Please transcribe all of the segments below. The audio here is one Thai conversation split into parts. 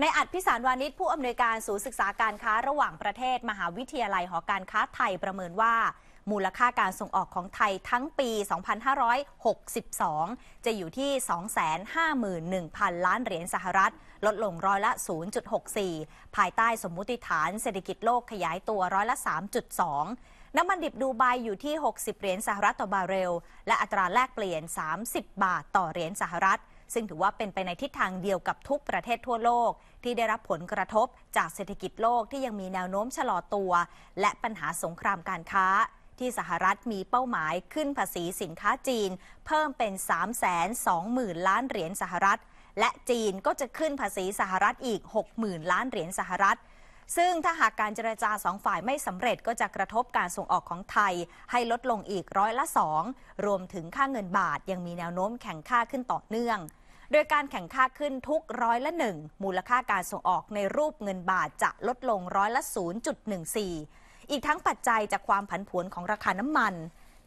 ในอัดพิสารวานิชผู้อำนวยการศูนย์ศึกษาการค้าระหว่างประเทศมหาวิทยาลัยหอการค้าไทยประเมินว่า มูลค่าการส่งออกของไทยทั้งปี 2562 จะอยู่ที่ 251,000 ล้านเหรียญสหรัฐ ลดลงร้อยละ 0.64 ภายใต้สมมุติฐานเศรษฐกิจโลกขยายตัวร้อยละ 3.2 น้ำมันดิบดูไบอยู่ที่ 60 เหรียญสหรัฐต่อบาร์เรลและอัตราแลกเปลี่ยน 30 บาทต่อเหรียญสหรัฐซึ่งถือว่าเป็นไปในทิศทางเดียวกับทุกประเทศทั่วโลก ที่ได้รับผลกระทบจากเศรษฐกิจโลกที่ยังมีแนวโน้มชะลอตัว และปัญหาสงครามการค้า ที่สหรัฐมีเป้าหมายขึ้นภาษีสินค้าจีน เพิ่มเป็น320,000 ล้านเหรียญสหรัฐ และจีนก็จะขึ้นภาษีสหรัฐอีก 60,000 ล้านเหรียญสหรัฐ ซึ่งถ้าหากการเจรจาสองฝ่ายไม่สำเร็จก็จะกระทบการส่งออกของไทย ให้ลดลงอีกร้อยละสองรวมถึงค่าเงินบาท ยังมีแนวโน้มแข่งค่าขึ้นต่อเนื่องโดยการแข่งข้าขึ้นทุกร้อยละหนึ่งมูลค่าการส่งออกในรูปเงินบาทจะลดลงร้อยละ 0.14 อีกทั้งปัจจัยจากความผันผวนของราคาน้ำมัน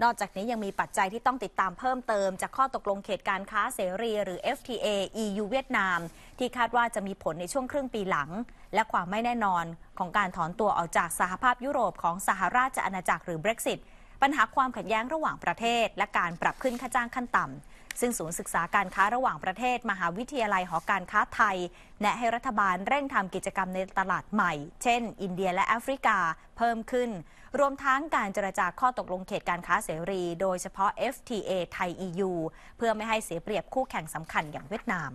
นอกจากนี้ยังมีปัจจัยที่ต้องติดตามเพิ่มเติม จากข้อตกลงเขตการค้าเสรีหรือ FTA EU เวียดนาม ที่คาดว่าจะมีผลในช่วงครึ่งปีหลัง และความไม่แน่นอนของการถอนตัวออกจากสหภาพยุโรปของสหราชอาณาจักรหรือ Brexit ปัญหาความขัดแย้งระหว่างประเทศ และการปรับขึ้นค่าจ้างขั้นต่ำซึ่งศูนย์ศึกษาการค้าระหว่างประเทศมหาวิทยาลัยหอการค้าไทย แนะให้รัฐบาลเร่งทำกิจกรรมในตลาดใหม่ เช่นอินเดียและแอฟริกาเพิ่มขึ้น รวมทั้งการเจรจาข้อตกลงเขตการค้าเสรี โดยเฉพาะ FTA ไทย EU เพื่อไม่ให้เสียเปรียบคู่แข่งสำคัญอย่างเวียดนาม